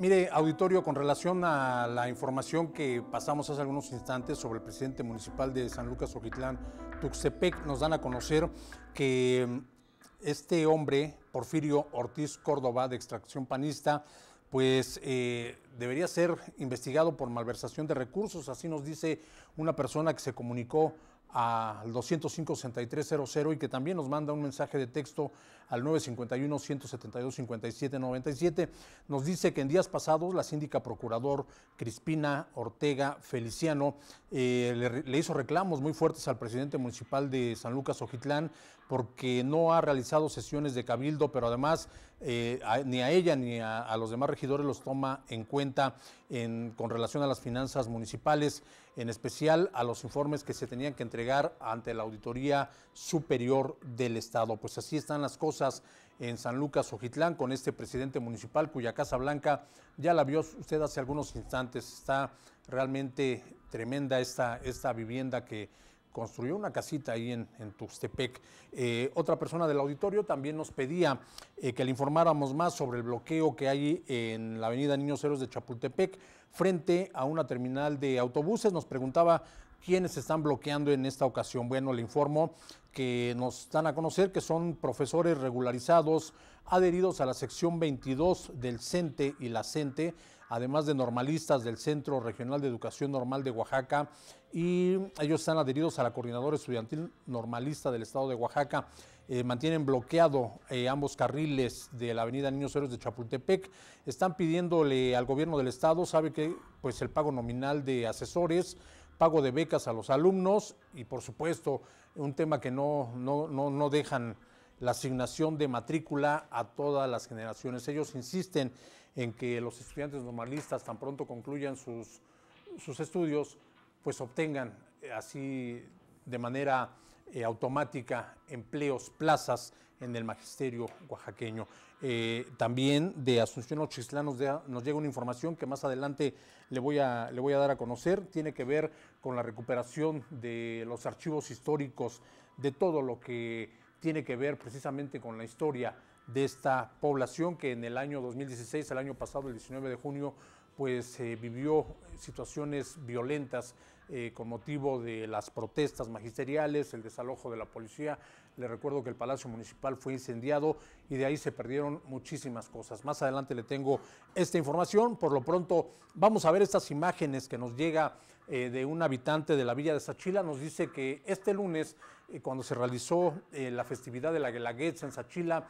Mire, auditorio, con relación a la información que pasamos hace algunos instantes sobre el presidente municipal de San Lucas Ojitlán, Tuxtepec, nos dan a conocer que mm, este hombre, Porfirio Ortiz Córdoba, de extracción panista, pues eh, debería ser investigado por malversación de recursos, así nos dice una persona que se comunicó al 205-6300 y que también nos manda un mensaje de texto al 951-172-5797. Nos dice que en días pasados la síndica procurador Crispina Ortega Feliciano eh, le, le, hizo reclamos muy fuertes al presidente municipal de San Lucas Ojitlán porque no ha realizado sesiones de cabildo, pero además eh, ni a ella ni a, los demás regidores los toma en cuenta en, con relación a las finanzas municipales, en especial a los informes que se tenían que entregar ante la Auditoría Superior del Estado. Pues así están las cosas en San Lucas Ojitlán con este presidente municipal cuya Casa Blanca ya la vio usted hace algunos instantes. Está realmente tremenda esta, esta vivienda que construyó una casita ahí en, en Tuxtepec. Eh, otra persona del auditorio también nos pedía eh, que le informáramos más sobre el bloqueo que hay en la avenida Niños Héroes de Chapultepec frente a una terminal de autobuses. Nos preguntaba quiénes están bloqueando en esta ocasión. Bueno, le informo que nos dan a conocer que son profesores regularizados adheridos a la sección 22 del CENTE e y la CENTE además de normalistas del Centro Regional de Educación Normal de Oaxaca, y ellos están adheridos a la Coordinadora Estudiantil Normalista del Estado de Oaxaca. Eh, mantienen bloqueado eh, ambos carriles de la Avenida Niños Héroes de Chapultepec. Están pidiéndole al gobierno del estado, sabe que pues el pago nominal de asesores, pago de becas a los alumnos y por supuesto un tema que no, no, no dejan la asignación de matrícula a todas las generaciones. Ellos insisten en que los estudiantes normalistas tan pronto concluyan sus, estudios, pues obtengan eh, así de manera eh, automática empleos, plazas en el magisterio oaxaqueño. Eh, también de Asunción Ochislán nos, llega una información que más adelante le voy, le voy a dar a conocer. Tiene que ver con la recuperación de los archivos históricos, de todo lo que tiene que ver precisamente con la historia de esta población que en el año 2016, el año pasado, el 19 de junio, pues vivió situaciones violentas eh, con motivo de las protestas magisteriales, el desalojo de la policía. Le recuerdo que el Palacio Municipal fue incendiado y de ahí se perdieron muchísimas cosas. Más adelante le tengo esta información. Por lo pronto vamos a ver estas imágenes que nos llega eh, de un habitante de la villa de Sachila. Nos dice que este lunes, eh, cuando se realizó la festividad de la Guelaguetza en Sachila,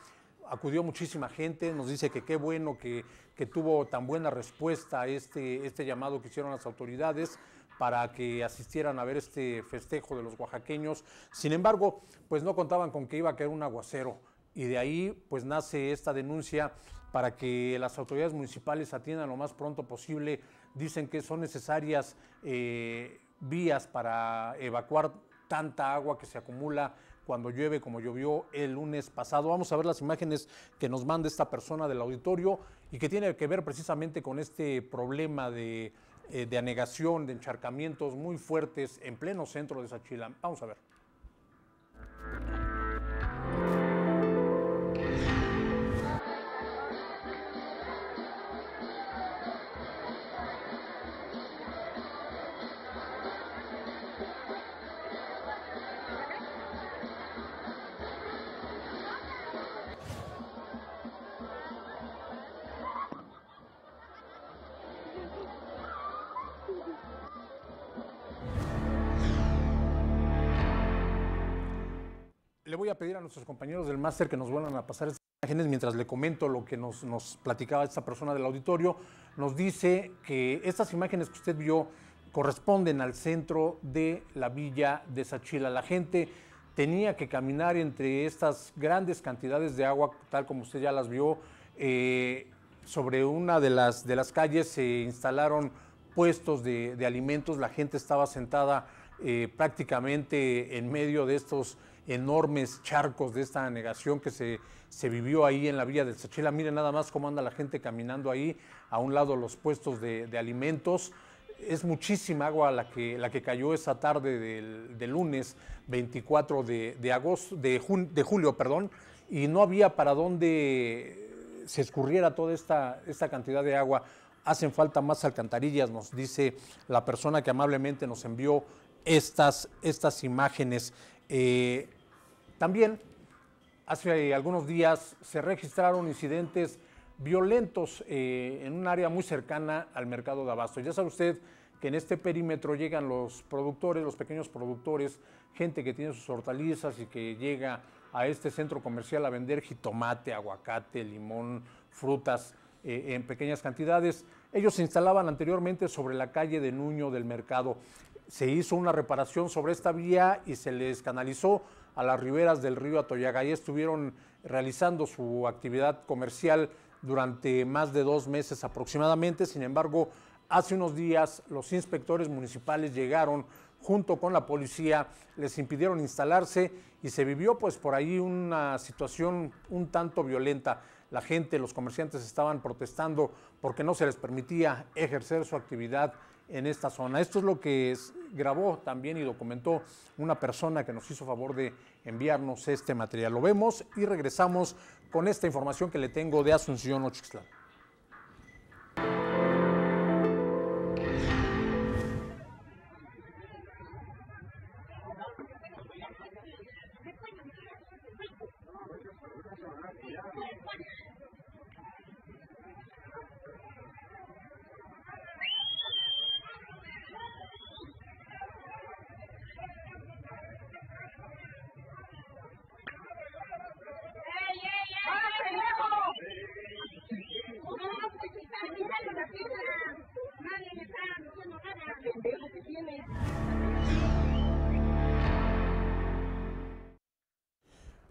acudió muchísima gente, nos dice que qué bueno que, tuvo tan buena respuesta a este, este llamado que hicieron las autoridades para que asistieran a ver este festejo de los oaxaqueños. Sin embargo, pues no contaban con que iba a caer un aguacero y de ahí pues nace esta denuncia para que las autoridades municipales atiendan lo más pronto posible. Dicen que son necesarias eh, vías para evacuar tanta agua que se acumula cuando llueve como llovió el lunes pasado. Vamos a ver las imágenes que nos manda esta persona del auditorio y que tiene que ver precisamente con este problema de, eh, anegación, de encharcamientos muy fuertes en pleno centro de Sachilán. Vamos a ver. Le voy a pedir a nuestros compañeros del máster que nos vuelvan a pasar estas imágenes mientras le comento lo que nos, platicaba esta persona del auditorio. Nos dice que estas imágenes que usted vio corresponden al centro de la villa de Sachila. La gente tenía que caminar entre estas grandes cantidades de agua, tal como usted ya las vio. Eh, sobre una de las, de las calles se instalaron puestos de, alimentos, la gente estaba sentada eh, prácticamente en medio de estos enormes charcos de esta negación que se, se vivió ahí en la vía del Sachela. Miren nada más cómo anda la gente caminando ahí, a un lado los puestos de, alimentos. Es muchísima agua la que, la que cayó esa tarde del, lunes 24 de, agosto, de, de julio, perdón, y no había para dónde eh, se escurriera toda esta, esta cantidad de agua. Hacen falta más alcantarillas, nos dice la persona que amablemente nos envió estas, estas imágenes. Eh, también hace algunos días se registraron incidentes violentos eh, en un área muy cercana al mercado de abasto. Ya sabe usted que en este perímetro llegan los productores, los pequeños productores, gente que tiene sus hortalizas y que llega a este centro comercial a vender jitomate, aguacate, limón, frutas eh, en pequeñas cantidades. Ellos se instalaban anteriormente sobre la calle de Nuño del Mercado. Se hizo una reparación sobre esta vía y se les canalizó a las riberas del río Atoyaga. y estuvieron realizando su actividad comercial durante más de dos meses aproximadamente. Sin embargo, hace unos días los inspectores municipales llegaron junto con la policía, les impidieron instalarse y se vivió pues por ahí una situación un tanto violenta. La gente, los comerciantes estaban protestando porque no se les permitía ejercer su actividad en esta zona. Esto es lo que es grabó también y documentó una persona que nos hizo favor de enviarnos este material. Lo vemos y regresamos con esta información que le tengo de Asunción Ochoa.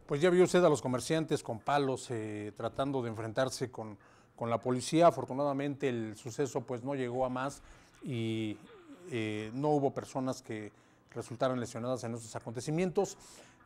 Pues ya vio usted a los comerciantes con palos eh, tratando de enfrentarse con, la policía. Afortunadamente el suceso pues no llegó a más y eh, no hubo personas que resultaran lesionadas en estos acontecimientos.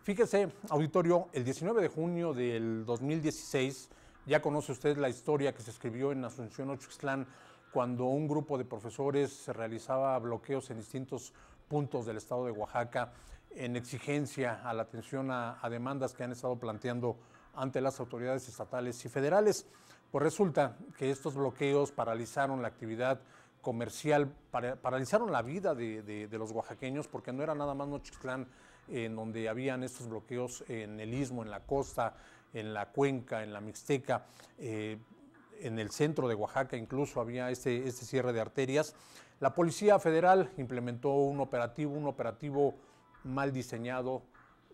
Fíjese, auditorio, el 19 de junio del 2016, ya conoce usted la historia que se escribió en Asunción Ochoxlán cuando un grupo de profesores se realizaba bloqueos en distintos puntos del estado de Oaxaca en exigencia a la atención a, demandas que han estado planteando ante las autoridades estatales y federales. Pues resulta que estos bloqueos paralizaron la actividad comercial, paralizaron la vida de, los oaxaqueños, porque no era nada más Nochitlán eh, en donde habían estos bloqueos en el istmo, en la costa, en la cuenca, en la Mixteca, eh, en el centro de Oaxaca incluso había este, este cierre de arterias. La Policía Federal implementó un operativo, un operativo mal diseñado,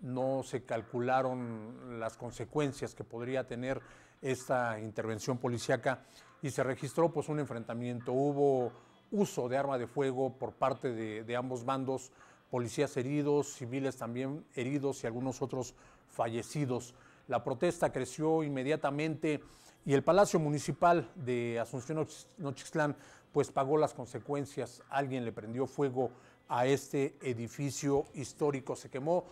no se calcularon las consecuencias que podría tener esta intervención policíaca y se registró pues un enfrentamiento. Hubo uso de arma de fuego por parte de, ambos bandos, policías heridos, civiles también heridos y algunos otros fallecidos. La protesta creció inmediatamente y el Palacio Municipal de Asunción Nochixtlán pues pagó las consecuencias. Alguien le prendió fuego a este edificio histórico, se quemó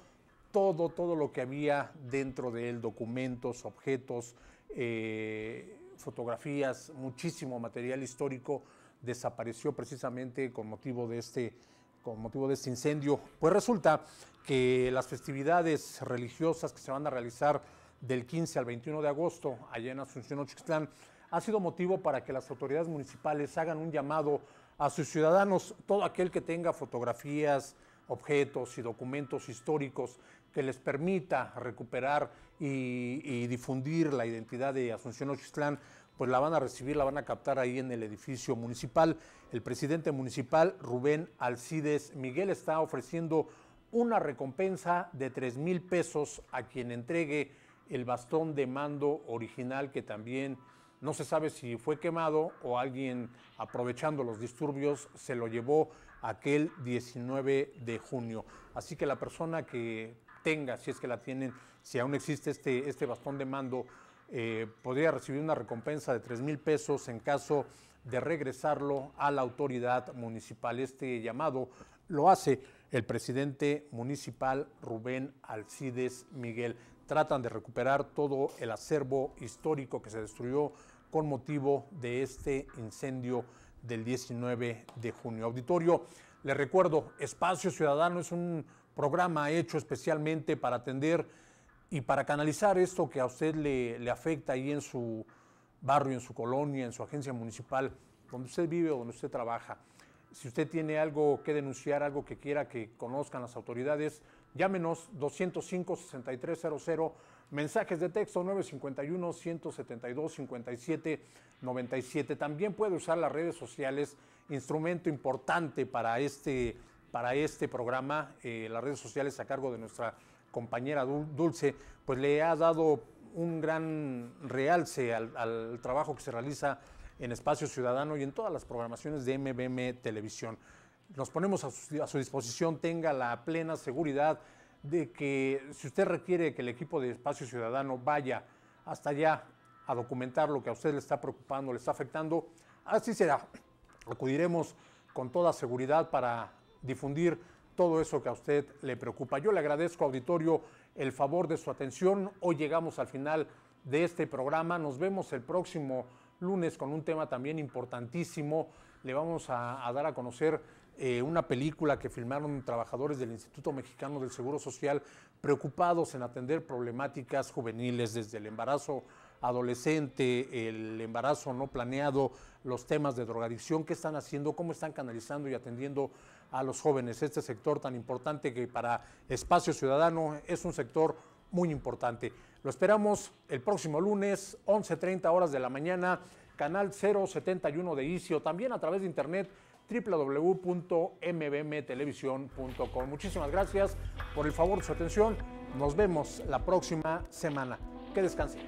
todo, todo lo que había dentro de él, documentos, objetos, eh, fotografías, muchísimo material histórico desapareció precisamente con motivo de este con motivo de este incendio. Pues resulta que las festividades religiosas que se van a realizar del 15 al 21 de agosto allá en Asunción Ochixtlán, ha sido motivo para que las autoridades municipales hagan un llamado a sus ciudadanos, todo aquel que tenga fotografías, objetos y documentos históricos que les permita recuperar y, difundir la identidad de Asunción Ochistlán, pues la van a recibir, la van a captar ahí en el edificio municipal. El presidente municipal, Rubén Alcides Miguel, está ofreciendo una recompensa de 3 mil pesos a quien entregue el bastón de mando original que también no se sabe si fue quemado o alguien aprovechando los disturbios se lo llevó aquel 19 de junio. Así que la persona que tenga, si es que la tienen, si aún existe este, este bastón de mando, eh, podría recibir una recompensa de 3 mil pesos en caso de regresarlo a la autoridad municipal. Este llamado lo hace el presidente municipal Rubén Alcides Miguel tratan de recuperar todo el acervo histórico que se destruyó con motivo de este incendio del 19 de junio. Auditorio, le recuerdo, Espacio Ciudadano es un programa hecho especialmente para atender y para canalizar esto que a usted le, le afecta ahí en su barrio, en su colonia, en su agencia municipal, donde usted vive o donde usted trabaja. Si usted tiene algo que denunciar, algo que quiera que conozcan las autoridades, Llámenos 205-6300, mensajes de texto 951-172-5797. También puede usar las redes sociales, instrumento importante para este, para este programa, eh, las redes sociales a cargo de nuestra compañera Dulce, pues le ha dado un gran realce al, al trabajo que se realiza en Espacio Ciudadano y en todas las programaciones de MBM Televisión nos ponemos a su, disposición, tenga la plena seguridad de que si usted requiere que el equipo de Espacio Ciudadano vaya hasta allá a documentar lo que a usted le está preocupando, le está afectando, así será. Acudiremos con toda seguridad para difundir todo eso que a usted le preocupa. Yo le agradezco, auditorio, el favor de su atención. Hoy llegamos al final de este programa. Nos vemos el próximo lunes con un tema también importantísimo. Le vamos a dar a conocer eh, una película que filmaron trabajadores del Instituto Mexicano del Seguro Social preocupados en atender problemáticas juveniles desde el embarazo adolescente, el embarazo no planeado, los temas de drogadicción, qué están haciendo, cómo están canalizando y atendiendo a los jóvenes, este sector tan importante que para Espacio Ciudadano es un sector muy importante. Lo esperamos el próximo lunes, 11.30 horas de la mañana, canal 071 de ICIO, también a través de internet www.mbmtelevisión.com. Muchísimas gracias por el favor de su atención. Nos vemos la próxima semana. Que descanse.